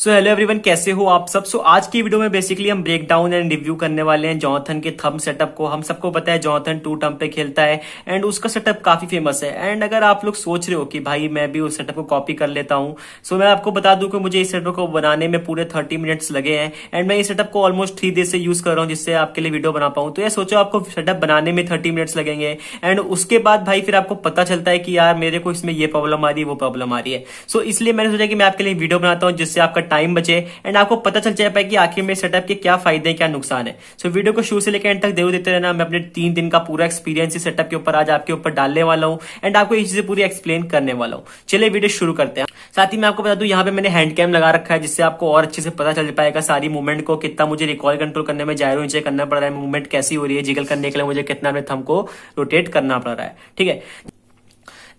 so hello everyone कैसे हो आप सब सो so, आज की वीडियो में बेसिकली हम ब्रेक डाउन एंड रिव्यू करने वाले हैं जॉनथन के थम सेटअप को हम सबको पता है जॉनथन टू टर्म पे खेलता है एंड उसका सेटअप काफी फेमस है एंड अगर आप लोग सोच रहे हो कि भाई मैं भी उस सेटअप को कॉपी कर लेता हूं सो so, मैं आपको बता दूं कि मुझे इस सेटअप को बनाने में पूरे थर्टी मिनट्स लगे हैं एंड मैं इस सेटअप को ऑलमोस्ट थ्री डेज से यूज कर रहा हूँ जिससे आपके लिए वीडियो बना पाऊँ तो ये सोचो आपको सेटअप बनाने में थर्टी मिनट्स लगेंगे एंड उसके बाद भाई फिर आपको पता चलता है कि यार मेरे को इसमें ये प्रॉब्लम आ रही है वो प्रॉब्लम आ रही है सो इसलिए मैंने सोचा कि मैं आपके लिए वीडियो बनाता हूँ जिससे आपका टाइम बचे एंड आपको पता चल जाए कि आखिर में सेटअप के क्या फायदे हैं क्या नुकसान है सो so, वीडियो को शुरू से लेकर एंड तक देव देते रहना मैं अपने तीन दिन का पूरा एक्सपीरियंस इस सेटअप के ऊपर आज आपके ऊपर डालने वाला हूँ एंड आपको इस चीजें पूरी एक्सप्लेन करने वाला हूँ चलिए वीडियो शुरू करते हैं साथ ही मैं आपको बता दूं यहाँ पे मैंने हैंड कैम लगा रखा है जिससे आपको और अच्छे से पता चल पाएगा सारी मूवमेंट को कितना मुझे रिकॉल कंट्रोल करने में जायरो नीचे करना पड़ रहा है मूवमेंट कैसी हो रही है जिगल करने के लिए मुझे कितना अपने थम को रोटेट करना पड़ रहा है ठीक है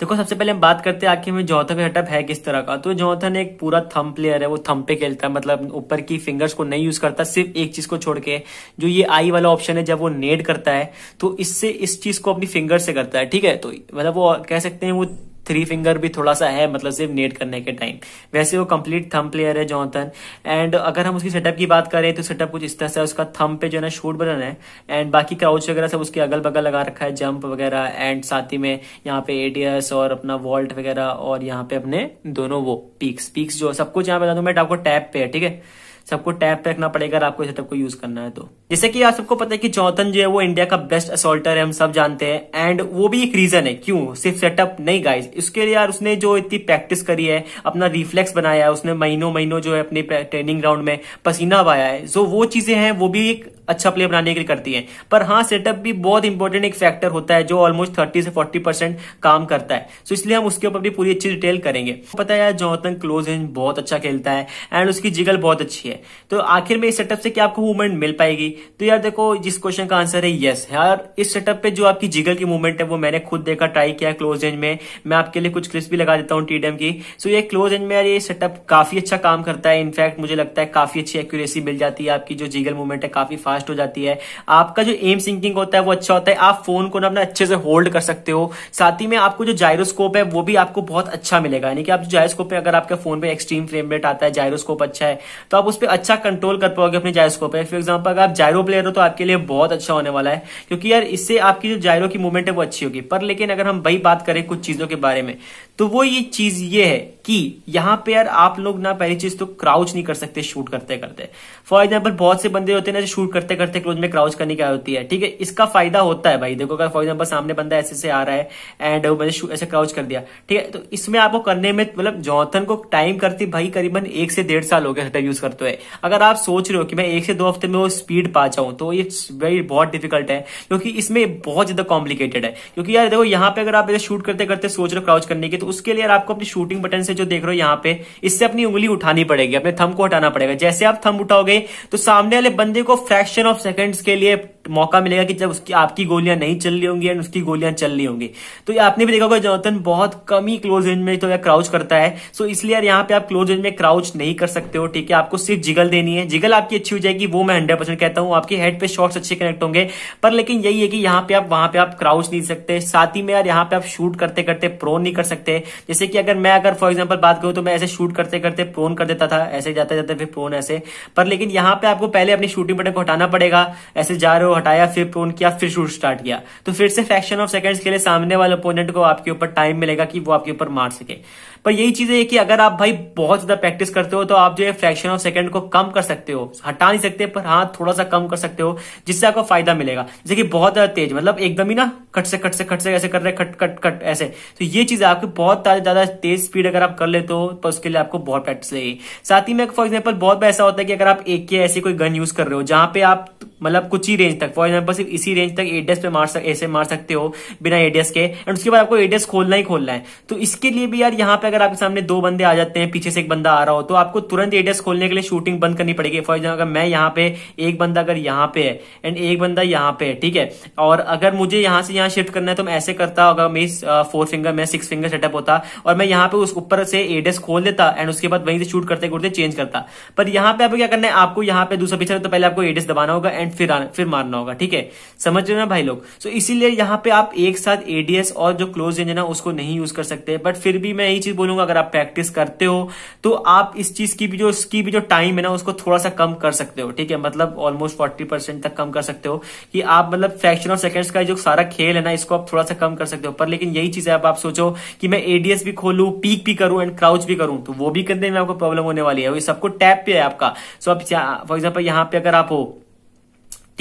देखो सबसे पहले हम बात करते हैं आखिर में जोथन का सेटअप है किस तरह का तो जोथन एक पूरा थम प्लेयर है वो थम पे खेलता है मतलब ऊपर की फिंगर्स को नहीं यूज करता सिर्फ एक चीज को छोड़ के जो ये आई वाला ऑप्शन है जब वो नेड करता है तो इससे इस चीज को अपनी फिंगर से करता है ठीक है तो मतलब वो कह सकते हैं वो थ्री फिंगर भी थोड़ा सा है मतलब सिर्फ नेट करने के टाइम वैसे वो कंप्लीट थम प्लेयर है जॉनथन एंड अगर हम उसकी सेटअप की बात करें तो सेटअप कुछ इस तरह से उसका थम पे जो है ना शूट बटन है एंड बाकी क्राउच वगैरह सब उसके अगल बगल लगा रखा है जंप वगैरह एंड साथ ही में यहाँ पे एडीएस और अपना वॉल्ट वगैरह और यहाँ पे अपने दोनों वो पीक्स पीक्स जो सब कुछ यहाँ पे बता दू मैं आपको टैप पे है ठीक है सबको टैप पे रखना पड़ेगा अगर आपको सेटअप को यूज करना है तो जैसे कि आप सबको पता है कि जॉथन जो है वो इंडिया का बेस्ट असोल्टर है हम सब जानते हैं एंड वो भी एक रीजन है क्यों सिर्फ सेटअप नहीं गाइज उसके लिए यार उसने जो इतनी प्रैक्टिस करी है अपना रिफ्लेक्स बनाया है उसने महीनों महीनों जो है अपने ट्रेनिंग ग्राउंड में पसीना पाया है सो वो चीजें हैं वो भी एक अच्छा प्लेयर बनाने के लिए करती है पर हाँ सेटअप भी बहुत इंपॉर्टेंट एक फैक्टर होता है जो ऑलमोस्ट थर्टी से फोर्टी परसेंट काम करता है सो इसलिए हम उसके ऊपर भी पूरी अच्छी डिटेल करेंगे पता है जोतन क्लोज एंड बहुत अच्छा खेलता है एंड उसकी जिगल बहुत अच्छी है तो आखिर में इस सेटअप से क्या आपको मूवमेंट मिल पाएगी तो यार देखो जिस क्वेश्चन का आंसर है यस यार इस सेटअप पे जो आपकी जिगल की मूवमेंट है वो मैंने खुद देखा ट्राई किया क्लोज रेंज में मैं आपके लिए कुछ क्रिस्पी भी लगा देता हूँ टीडम की सो ये क्लोज रेंज में यार ये सेटअप काफी अच्छा काम करता है इनफैक्ट मुझे लगता है काफी अच्छी एक्यूरेसी मिल जाती है आपकी जो जिगल मूवमेंट है काफी फास्ट फास्ट हो जाती है आपका जो एम सिंकिंग होता है वो अच्छा होता है आप फोन को ना अपना अच्छे से होल्ड कर सकते हो साथ ही में आपको जो जायरोस्कोप है वो भी आपको बहुत अच्छा मिलेगा यानी कि आप जायरोस्कोप में अगर आपके फोन पे एक्सट्रीम फ्रेम रेट आता है जायरोस्कोप अच्छा है तो आप उस पर अच्छा कंट्रोल कर पाओगे अपने जायरोस्कोप पे फॉर एग्जाम्पल अगर आप जायरो प्लेयर हो तो आपके लिए बहुत अच्छा होने वाला है क्योंकि यार इससे आपकी जो जायरो की मूवमेंट है वो अच्छी होगी पर लेकिन अगर हम वही बात करें कुछ चीजों के बारे में तो वो ये चीज ये है कि यहां पे यार आप लोग ना पहली चीज तो क्राउच नहीं कर सकते शूट करते करते फॉर एग्जाम्पल बहुत से बंदे होते हैं ना शूट करते करते क्लोज में क्राउच करने की होती है ठीक है इसका फायदा होता है भाई देखो अगर फॉर एग्जाम्पल सामने बंदा ऐसे से आ रहा है एंड मैंने ऐसे क्राउच कर दिया ठीक है तो इसमें आपको करने में मतलब जॉनथन को टाइम करती भाई करीबन एक से डेढ़ साल हो गया हटर यूज करते हुए अगर आप सोच रहे हो कि मैं एक से दो हफ्ते में वो स्पीड पा जाऊं तो ये वेरी बहुत डिफिकल्ट है क्योंकि इसमें बहुत ज्यादा कॉम्प्लिकेटेड है क्योंकि यार देखो यहाँ पे अगर आप शूट करते करते सोच रहे हो क्राउच करने की तो उसके लिए आपको अपनी शूटिंग बटन से जो देख रहे हो यहाँ पे इससे अपनी उंगली उठानी पड़ेगी अपने थम को हटाना पड़ेगा जैसे आप थम उठाओगे तो सामने वाले बंदे को फ्रैक्शन ऑफ सेकंड्स के लिए मौका मिलेगा कि जब उसकी आपकी गोलियां नहीं चल रही होंगी एंड उसकी गोलियां चल रही होंगी तो आपने भी देखा होगा जोनाथन बहुत कम ही क्लोज रेंज में तो यार क्राउच करता है सो इसलिए यार यहाँ पे आप क्लोज रेंज में क्राउच नहीं कर सकते हो ठीक है आपको सिर्फ जिगल देनी है जिगल आपकी अच्छी हो जाएगी वो मैं हंड्रेड परसेंट कहता हूँ आपके हेड पे शॉर्ट्स अच्छे कनेक्ट होंगे पर लेकिन यही है कि यहाँ पे आप वहां पर आप क्राउच नहीं सकते साथ ही में यार यहाँ पे आप शूट करते करते प्रोन नहीं कर सकते जैसे कि अगर मैं अगर फॉर एग्जाम्पल बात करूँ तो मैं ऐसे शूट करते करते प्रोन कर देता था ऐसे जाते जाते फिर प्रोन ऐसे पर लेकिन यहाँ पे आपको पहले अपनी शूटिंग बटन को हटाना पड़ेगा ऐसे जा रहे हो को हटाया फिर पोन किया फिर शूट स्टार्ट किया तो फिर से फ्रैक्शन ऑफ सेकंड्स के लिए सामने वाले ओपोनेंट को आपके ऊपर टाइम मिलेगा कि वो आपके ऊपर मार सके पर यही चीज है कि अगर आप भाई बहुत ज्यादा प्रैक्टिस करते हो तो आप जो है फ्रैक्शन ऑफ सेकंड को कम कर सकते हो हटा नहीं सकते पर हाँ थोड़ा सा कम कर सकते हो जिससे आपको फायदा मिलेगा जैसे कि बहुत ज्यादा तेज मतलब एकदम ही ना कट से कट से खट से ऐसे कर रहे खट कट कट ऐसे तो ये चीज आपको बहुत ज्यादा तेज स्पीड अगर आप कर लेते हो तो उसके लिए आपको बहुत प्रैक्टिस लगेगी साथ ही में फॉर एग्जाम्पल बहुत ऐसा होता है कि अगर आप एक के ऐसी कोई गन यूज कर रहे हो जहां पे आप मतलब कुछ ही रेंज तक फॉर एग्जाम्पल सिर्फ इसी रेंज तक एडीएस पे मार सक ऐसे मार सकते हो बिना एडीएस के एंड उसके बाद आपको एडीएस खोलना ही खोलना है तो इसके लिए भी यार यहाँ पे अगर आपके सामने दो बंदे आ जाते हैं पीछे से एक बंदा आ रहा हो तो आपको तुरंत एडीएस खोलने के लिए शूटिंग बंद करनी पड़ेगी फॉर एग्जाम्पल मैं यहाँ पे एक बंदा अगर यहाँ पे है एंड एक बंदा यहाँ पे है ठीक है और अगर मुझे यहाँ से यहाँ शिफ्ट करना है तो मैं ऐसे करता अगर मेरी फोर फिंगर मैं सिक्स फिंगर सेटअप होता और मैं यहाँ पे उस ऊपर से एडीएस खोल देता एंड उसके बाद वहीं से शूट करते करते चेंज करता पर यहाँ पे आपको क्या करना है आपको यहाँ पे दूसरा पीछे तो पहले आपको एडीएस दबाना होगा एंड एंड फिर आना फिर मारना होगा ठीक है समझ रहे हो ना भाई लोग सो so, इसीलिए यहाँ पे आप एक साथ एडीएस और जो क्लोज रेंज है ना उसको नहीं यूज कर सकते बट फिर भी मैं यही चीज बोलूंगा अगर आप प्रैक्टिस करते हो तो आप इस चीज की भी जो उसकी भी जो टाइम है ना उसको थोड़ा सा कम कर सकते हो ठीक है मतलब ऑलमोस्ट फोर्टी तक कम कर सकते हो कि आप मतलब फ्रैक्शन ऑफ सेकेंड्स का जो सारा खेल है ना इसको आप थोड़ा सा कम कर सकते हो पर लेकिन यही चीज है आप, सोचो कि मैं एडीएस भी खोलू पीक भी करूं एंड क्राउच भी करूं तो वो भी करने में आपको प्रॉब्लम होने वाली है वो सबको टैप पे है आपका सो so, आप फॉर एग्जाम्पल यहाँ पे अगर आप हो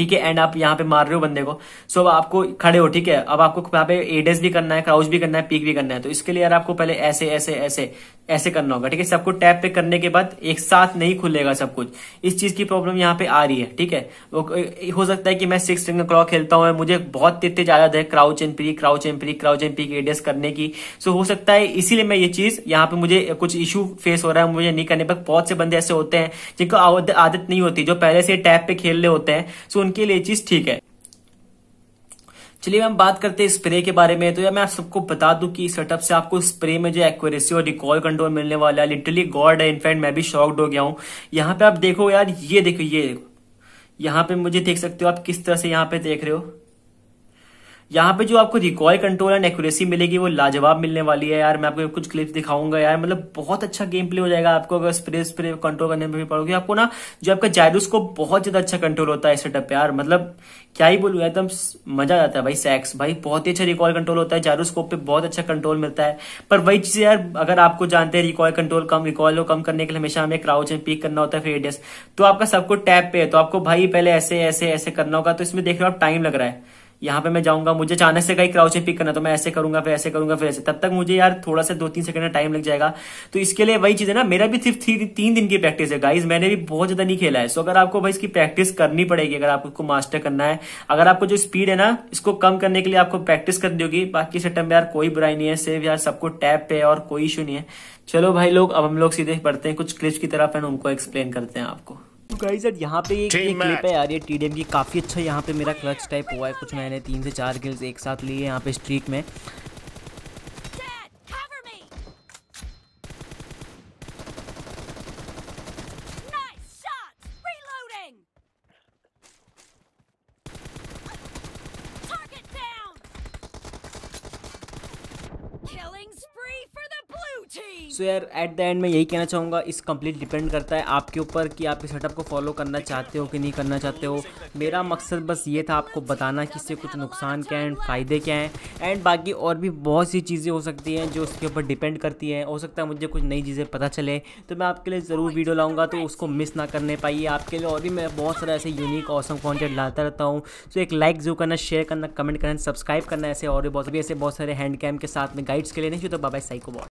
ठीक है एंड आप यहाँ पे मार रहे हो बंदे को सो अब आपको खड़े हो ठीक है अब आपको यहाँ पे एडेस भी करना है क्राउच भी करना है पीक भी करना है तो इसके लिए यार आपको पहले ऐसे ऐसे ऐसे ऐसे करना होगा ठीक है सबको टैप पे करने के बाद एक साथ नहीं खुलेगा सब कुछ इस चीज की प्रॉब्लम यहाँ पे आ रही है ठीक है हो सकता है कि मैं सिक्स फिंगर क्लॉक खेलता हूँ मुझे बहुत तेज आदत है crouch and pre crouch and pre crouch and peek एडेस करने की सो हो सकता है इसीलिए मैं ये चीज यहाँ पे मुझे कुछ इश्यू फेस हो रहा है मुझे नहीं करने पर बहुत से बंदे ऐसे होते हैं जिनको आदत नहीं होती जो पहले से टैप पे खेल रहे होते हैं सो उनके लिए चीज ठीक है चलिए हम बात करते हैं स्प्रे के बारे में तो यार मैं आप सबको बता दूं कि सेटअप से आपको स्प्रे में जो एक्यूरेसी और रिकॉल कंट्रोल मिलने वाला है लिटरली गॉड है इनफैक्ट मैं भी शॉक्ड हो गया हूं यहां पे आप देखो यार ये देखो ये देखो यहाँ पे मुझे देख सकते हो आप किस तरह से यहां पे देख रहे हो यहाँ पे जो आपको रिकॉय कंट्रोल एंड एक्यूरेसी मिलेगी वो लाजवाब मिलने वाली है यार मैं आपको कुछ क्लिप्स दिखाऊंगा यार मतलब बहुत अच्छा गेम प्ले हो जाएगा आपको अगर स्प्रे स्प्रे कंट्रोल करने में भी पड़ोगे आपको ना जो आपका जायरोस्कोप बहुत ज्यादा अच्छा कंट्रोल होता है सेटअप यार मतलब क्या ही बोलूँ एकदम मजा आता है भाई सेक्स भाई बहुत ही अच्छा रिकॉय कंट्रोल होता है जायरोस्कोप पे बहुत अच्छा कंट्रोल मिलता है पर वही चीज यार अगर आपको जानते हैं रिकॉय कंट्रोल कम रिकॉल को कम करने के लिए हमेशा हमें क्राउच में पिक करना होता है फिर एडियस तो आपका सबको टैप पे है तो आपको भाई पहले ऐसे ऐसे ऐसे करना होगा तो इसमें देख रहे हो आप टाइम लग रहा है यहाँ पे मैं जाऊंगा मुझे अचानक से कहीं क्राउचिंग पिक करना तो मैं ऐसे करूंगा फिर ऐसे करूंगा फिर ऐसे तब तक मुझे यार थोड़ा सा दो तीन सेकंड का टाइम लग जाएगा तो इसके लिए वही चीज है ना मेरा भी सिर्फ तीन दिन की प्रैक्टिस है गाइज मैंने भी बहुत ज्यादा नहीं खेला है सो अगर आपको भाई इसकी प्रैक्टिस करनी पड़ेगी अगर आपको मास्टर करना है अगर आपको जो स्पीड है ना इसको कम करने के लिए आपको प्रैक्टिस करनी होगी बाकी सेटम यार कोई बुराई नहीं है सेफ यार सबको टैप पे और कोई इशू नहीं है चलो भाई लोग अब हम लोग सीधे पढ़ते हैं कुछ क्लिप्स की तरफ है उनको एक्सप्लेन करते हैं आपको तो गाइस यार यहाँ पे एक, एक क्लिप है यार ये टीडीएम की काफ़ी अच्छा यहाँ पे मेरा क्लच टाइप हुआ है कुछ मैंने तीन से चार गिल्स एक साथ लिए यहाँ पे स्ट्रीक में सो यार एट द एंड मैं यही कहना चाहूँगा इस कंप्लीट डिपेंड करता है आपके ऊपर कि आप इस सेटअप को फॉलो करना चाहते हो कि नहीं करना चाहते हो मेरा मकसद बस ये था आपको बताना कि इससे कुछ नुकसान क्या है एंड फ़ायदे क्या हैं एंड बाकी और भी बहुत सी चीज़ें हो सकती हैं जो उसके ऊपर डिपेंड करती हैं हो सकता है मुझे कुछ नई चीज़ें पता चले तो मैं आपके लिए ज़रूर वीडियो लाऊँगा तो उसको मिस ना करने पाइए आपके लिए और भी मैं बहुत सारे ऐसे यूनिक औसम कॉन्टेंट लाता रहता हूँ तो एक लाइक जो करना शेयर करना कमेंट करना सब्सक्राइब करना ऐसे और भी बहुत भी ऐसे बहुत सारे हैंड कैम के साथ में गाइड्स के लिए नहीं तो बाबा साइको